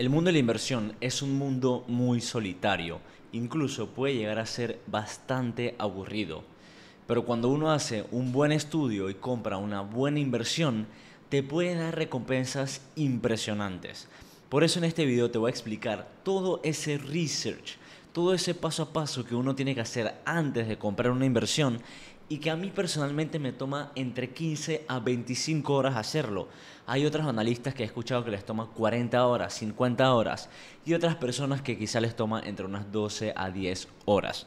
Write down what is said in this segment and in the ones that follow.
El mundo de la inversión es un mundo muy solitario, incluso puede llegar a ser bastante aburrido. Pero cuando uno hace un buen estudio y compra una buena inversión, te puede dar recompensas impresionantes. Por eso en este video te voy a explicar todo ese research todo ese paso a paso que uno tiene que hacer antes de comprar una inversión y que a mí personalmente me toma entre 15 a 25 horas hacerlo. Hay otros analistas que he escuchado que les toma 40 horas, 50 horas y otras personas que quizá les toma entre unas 12 a 10 horas.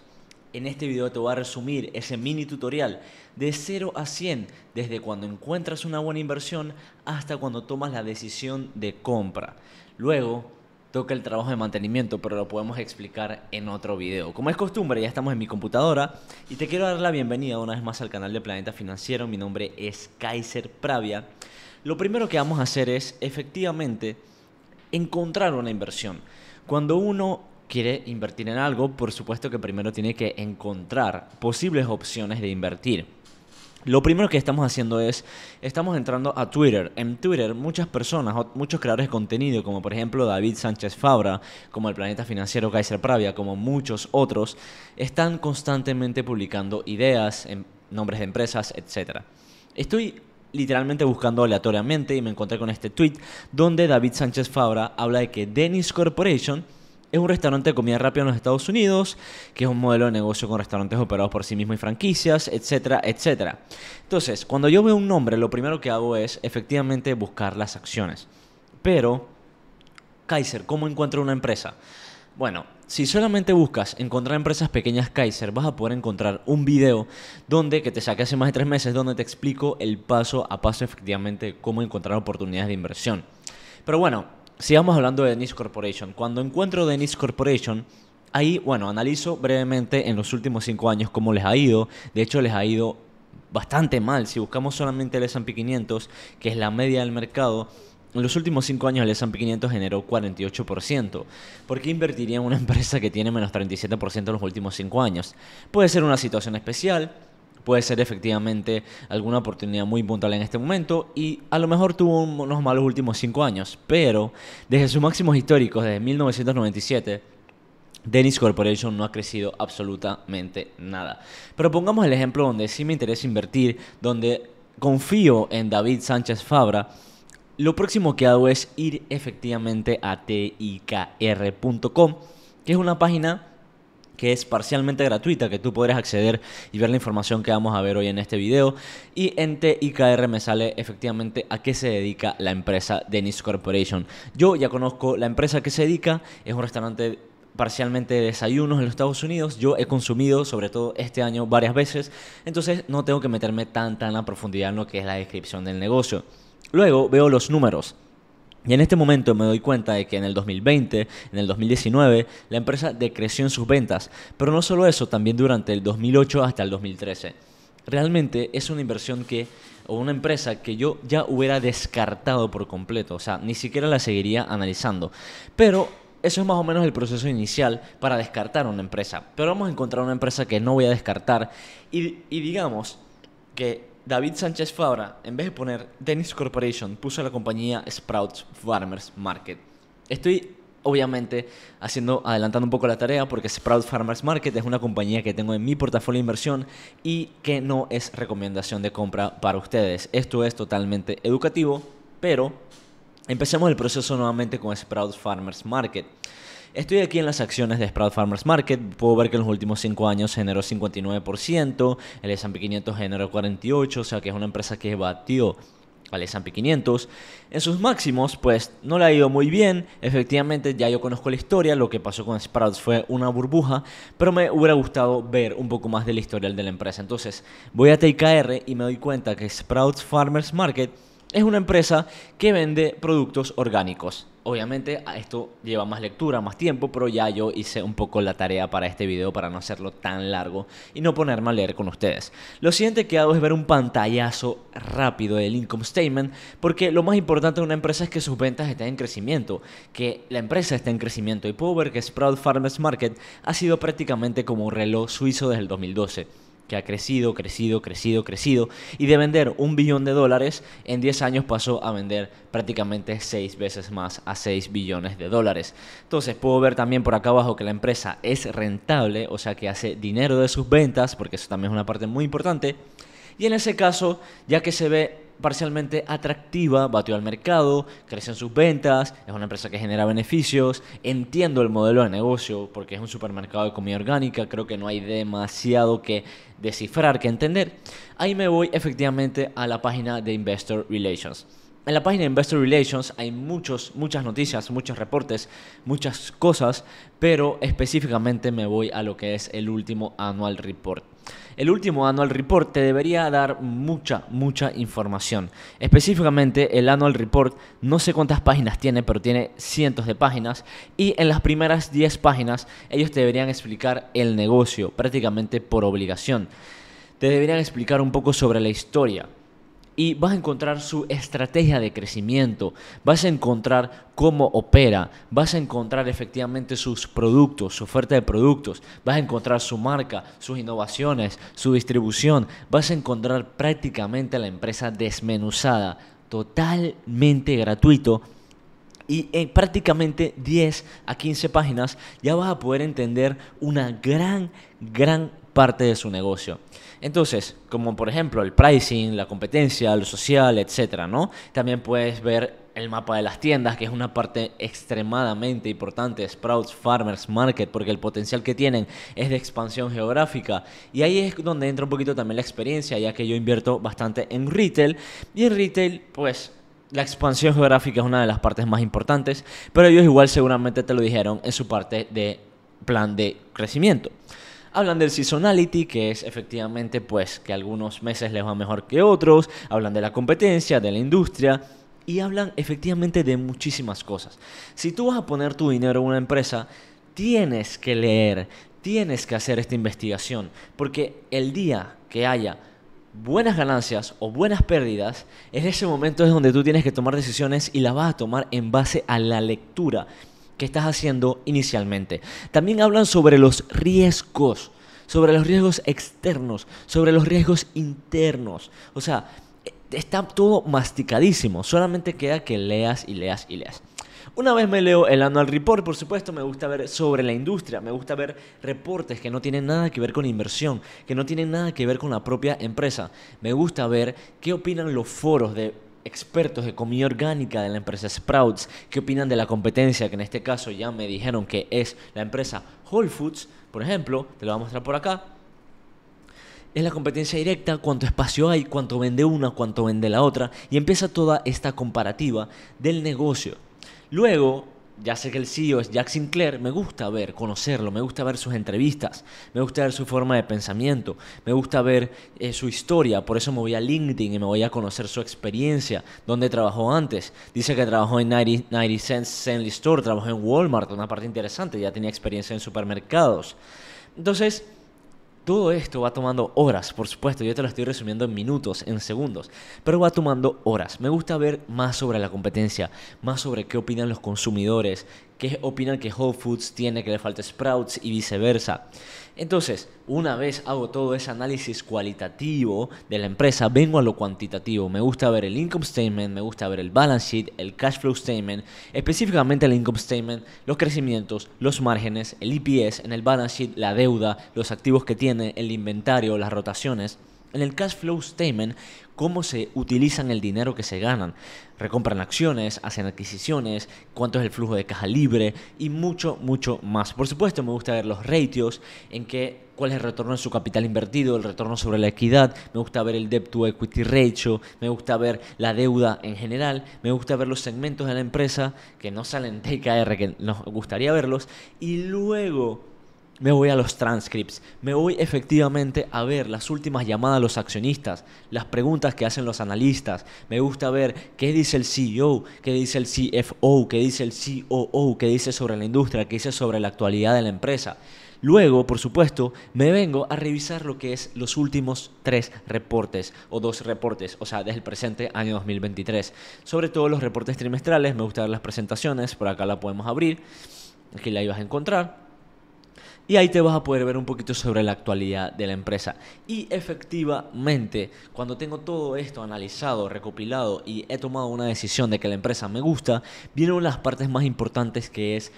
En este video te voy a resumir ese mini tutorial de 0 a 100, desde cuando encuentras una buena inversión hasta cuando tomas la decisión de compra. Luego toca el trabajo de mantenimiento, pero lo podemos explicar en otro video. Como es costumbre, ya estamos en mi computadora y te quiero dar la bienvenida una vez más al canal de Planeta Financiero. Mi nombre es Kaiser Pravia. Lo primero que vamos a hacer es efectivamente encontrar una inversión. Cuando uno quiere invertir en algo, por supuesto que primero tiene que encontrar posibles opciones de invertir. Lo primero que estamos haciendo es, estamos entrando a Twitter. En Twitter muchas personas, muchos creadores de contenido, como por ejemplo David Sánchez Fabra, como el Planeta Financiero Kaiser Pravia, como muchos otros, están constantemente publicando ideas, em, nombres de empresas, etc. Estoy literalmente buscando aleatoriamente y me encontré con este tweet donde David Sánchez Fabra habla de que Dennis Corporation es un restaurante de comida rápida en los Estados Unidos, que es un modelo de negocio con restaurantes operados por sí mismo y franquicias, etcétera, etcétera. Entonces, cuando yo veo un nombre, lo primero que hago es efectivamente buscar las acciones. Pero, Kaiser, ¿cómo encuentro una empresa? Bueno, si solamente buscas encontrar empresas pequeñas Kaiser, vas a poder encontrar un video donde, que te saqué hace más de tres meses, donde te explico el paso a paso efectivamente cómo encontrar oportunidades de inversión. Pero bueno, sigamos hablando de Denise Corporation. Cuando encuentro Denise Corporation, ahí, bueno, analizo brevemente en los últimos cinco años cómo les ha ido. De hecho, les ha ido bastante mal. Si buscamos solamente el S&P 500, que es la media del mercado, en los últimos 5 años el S&P 500 generó 48%. ¿Por qué invertiría en una empresa que tiene menos 37% en los últimos 5 años? Puede ser una situación especial, puede ser efectivamente alguna oportunidad muy puntual en este momento y a lo mejor tuvo unos malos últimos cinco años, pero desde sus máximos históricos, desde 1997, Dennis Corporation no ha crecido absolutamente nada. Pero pongamos el ejemplo donde sí me interesa invertir, donde confío en David Sánchez Fabra. Lo próximo que hago es ir efectivamente a tikr.com, que es una página que es parcialmente gratuita, que tú podrás acceder y ver la información que vamos a ver hoy en este video. Y en TIKR me sale efectivamente a qué se dedica la empresa Dennis Corporation. Yo ya conozco la empresa que se dedica, es un restaurante parcialmente de desayunos en los Estados Unidos. Yo he consumido, sobre todo este año, varias veces. Entonces no tengo que meterme tan, tan a profundidad en lo que es la descripción del negocio. Luego veo los números. Y en este momento me doy cuenta de que en el 2020, en el 2019, la empresa decreció en sus ventas, pero no solo eso, también durante el 2008 hasta el 2013. Realmente es una inversión que, o una empresa que yo ya hubiera descartado por completo, o sea, ni siquiera la seguiría analizando. Pero eso es más o menos el proceso inicial para descartar una empresa. Pero vamos a encontrar una empresa que no voy a descartar y, digamos que David Sánchez Fabra, en vez de poner Dennis Corporation, puso la compañía Sprouts Farmers Market. Estoy obviamente haciendo adelantando un poco la tarea porque Sprouts Farmers Market es una compañía que tengo en mi portafolio de inversión y que no es recomendación de compra para ustedes. Esto es totalmente educativo, pero empecemos el proceso nuevamente con Sprouts Farmers Market. Estoy aquí en las acciones de Sprout Farmers Market. Puedo ver que en los últimos 5 años generó 59%, el S&P 500 generó 48%, o sea que es una empresa que batió al S&P 500. En sus máximos, pues no le ha ido muy bien. Efectivamente, ya yo conozco la historia. Lo que pasó con Sprouts fue una burbuja, pero me hubiera gustado ver un poco más del historial de la empresa. Entonces, voy a TKR y me doy cuenta que Sprouts Farmers Market es una empresa que vende productos orgánicos. Obviamente esto lleva más lectura, más tiempo, pero ya yo hice un poco la tarea para este video para no hacerlo tan largo y no ponerme a leer con ustedes. Lo siguiente que hago es ver un pantallazo rápido del income statement porque lo más importante de una empresa es que sus ventas estén en crecimiento, que la empresa esté en crecimiento y puedo ver que Sprout Farmers Market ha sido prácticamente como un reloj suizo desde el 2012 ha crecido, crecido, crecido, crecido, y de vender un billón de dólares, en 10 años pasó a vender prácticamente 6 veces más a 6 billones de dólares. Entonces puedo ver también por acá abajo que la empresa es rentable, o sea que hace dinero de sus ventas, porque eso también es una parte muy importante. Y en ese caso, ya que se ve parcialmente atractiva, batió al mercado, crecen sus ventas, es una empresa que genera beneficios, entiendo el modelo de negocio porque es un supermercado de comida orgánica, creo que no hay demasiado que descifrar, que entender. Ahí me voy efectivamente a la página de Investor Relations. En la página de Investor Relations hay muchos, muchas noticias, muchos reportes, muchas cosas, pero específicamente me voy a lo que es el último Annual Report. El último Annual Report te debería dar mucha, mucha información. Específicamente, el Annual Report no sé cuántas páginas tiene, pero tiene cientos de páginas. Y en las primeras 10 páginas, ellos te deberían explicar el negocio, prácticamente por obligación. Te deberían explicar un poco sobre la historia y vas a encontrar su estrategia de crecimiento, vas a encontrar cómo opera, vas a encontrar efectivamente sus productos, su oferta de productos, vas a encontrar su marca, sus innovaciones, su distribución, vas a encontrar prácticamente la empresa desmenuzada, totalmente gratuito y en prácticamente 10 a 15 páginas ya vas a poder entender una gran, gran parte de su negocio. Entonces, como por ejemplo el pricing, la competencia, lo social, etcétera, ¿no? También puedes ver el mapa de las tiendas, que es una parte extremadamente importante, Sprouts Farmers Market, porque el potencial que tienen es de expansión geográfica. Y ahí es donde entra un poquito también la experiencia, ya que yo invierto bastante en retail. Y en retail, pues la expansión geográfica es una de las partes más importantes, pero ellos igual seguramente te lo dijeron en su parte de plan de crecimiento. Hablan del seasonality, que es efectivamente pues que algunos meses les va mejor que otros, hablan de la competencia, de la industria y hablan efectivamente de muchísimas cosas. Si tú vas a poner tu dinero en una empresa, tienes que leer, tienes que hacer esta investigación, porque el día que haya buenas ganancias o buenas pérdidas, en ese momento es donde tú tienes que tomar decisiones y la vas a tomar en base a la lectura estás haciendo inicialmente. También hablan sobre los riesgos, sobre los riesgos externos, sobre los riesgos internos. O sea, está todo masticadísimo, solamente queda que leas y leas y leas. Una vez me leo el annual report, por supuesto, me gusta ver sobre la industria, me gusta ver reportes que no tienen nada que ver con inversión, que no tienen nada que ver con la propia empresa. Me gusta ver qué opinan los foros de expertos de comida orgánica de la empresa Sprouts, qué opinan de la competencia, que en este caso ya me dijeron que es la empresa Whole Foods, por ejemplo, te lo voy a mostrar por acá. Es la competencia directa, cuánto espacio hay, cuánto vende una, cuánto vende la otra, y empieza toda esta comparativa del negocio. Luego, ya sé que el CEO es Jack Sinclair, me gusta ver, conocerlo, me gusta ver sus entrevistas, me gusta ver su forma de pensamiento, me gusta ver eh, su historia, por eso me voy a LinkedIn y me voy a conocer su experiencia, dónde trabajó antes. Dice que trabajó en 90, 90 Cent Store, trabajó en Walmart, una parte interesante, ya tenía experiencia en supermercados. Entonces, todo esto va tomando horas, por supuesto, yo te lo estoy resumiendo en minutos, en segundos, pero va tomando horas. Me gusta ver más sobre la competencia, más sobre qué opinan los consumidores, ¿Qué opinan que Whole Foods tiene que le falta Sprouts y viceversa. Entonces, una vez hago todo ese análisis cualitativo de la empresa, vengo a lo cuantitativo. Me gusta ver el income statement, me gusta ver el balance sheet, el cash flow statement, específicamente el income statement, los crecimientos, los márgenes, el EPS, en el balance sheet, la deuda, los activos que tiene, el inventario, las rotaciones en el cash flow statement cómo se utilizan el dinero que se ganan. Recompran acciones, hacen adquisiciones, cuánto es el flujo de caja libre y mucho, mucho más. Por supuesto, me gusta ver los ratios, en qué, cuál es el retorno en su capital invertido, el retorno sobre la equidad, me gusta ver el debt to equity ratio, me gusta ver la deuda en general, me gusta ver los segmentos de la empresa que no salen TKR, que nos gustaría verlos, y luego me voy a los transcripts, me voy efectivamente a ver las últimas llamadas a los accionistas, las preguntas que hacen los analistas, me gusta ver qué dice el CEO, qué dice el CFO, qué dice el COO, qué dice sobre la industria, qué dice sobre la actualidad de la empresa. Luego, por supuesto, me vengo a revisar lo que es los últimos tres reportes o dos reportes, o sea, desde el presente año 2023. Sobre todo los reportes trimestrales, me gusta ver las presentaciones, por acá la podemos abrir, aquí la ibas a encontrar. Y ahí te vas a poder ver un poquito sobre la actualidad de la empresa. Y efectivamente, cuando tengo todo esto analizado, recopilado y he tomado una decisión de que la empresa me gusta, vienen las partes más importantes que es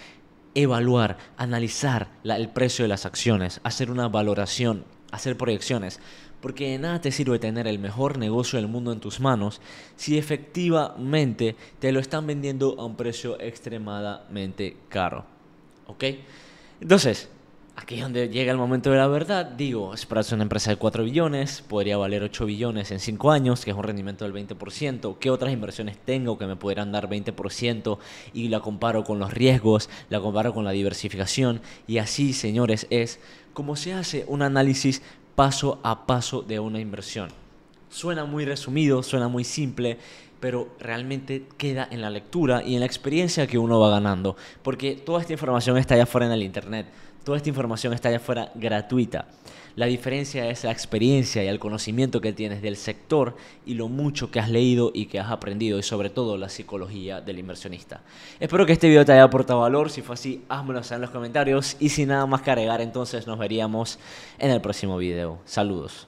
evaluar, analizar el precio de las acciones, hacer una valoración, hacer proyecciones. Porque de nada te sirve tener el mejor negocio del mundo en tus manos si efectivamente te lo están vendiendo a un precio extremadamente caro. ¿Ok? Entonces, aquí es donde llega el momento de la verdad. Digo, Sprouts es una empresa de 4 billones, podría valer 8 billones en 5 años, que es un rendimiento del 20%. ¿Qué otras inversiones tengo que me pudieran dar 20%? Y la comparo con los riesgos, la comparo con la diversificación. Y así, señores, es como se hace un análisis paso a paso de una inversión. Suena muy resumido, suena muy simple pero realmente queda en la lectura y en la experiencia que uno va ganando, porque toda esta información está allá afuera en el Internet, toda esta información está allá afuera gratuita. La diferencia es la experiencia y el conocimiento que tienes del sector y lo mucho que has leído y que has aprendido y sobre todo la psicología del inversionista. Espero que este video te haya aportado valor. Si fue así, házmelo saber en los comentarios y sin nada más que entonces nos veríamos en el próximo video. Saludos.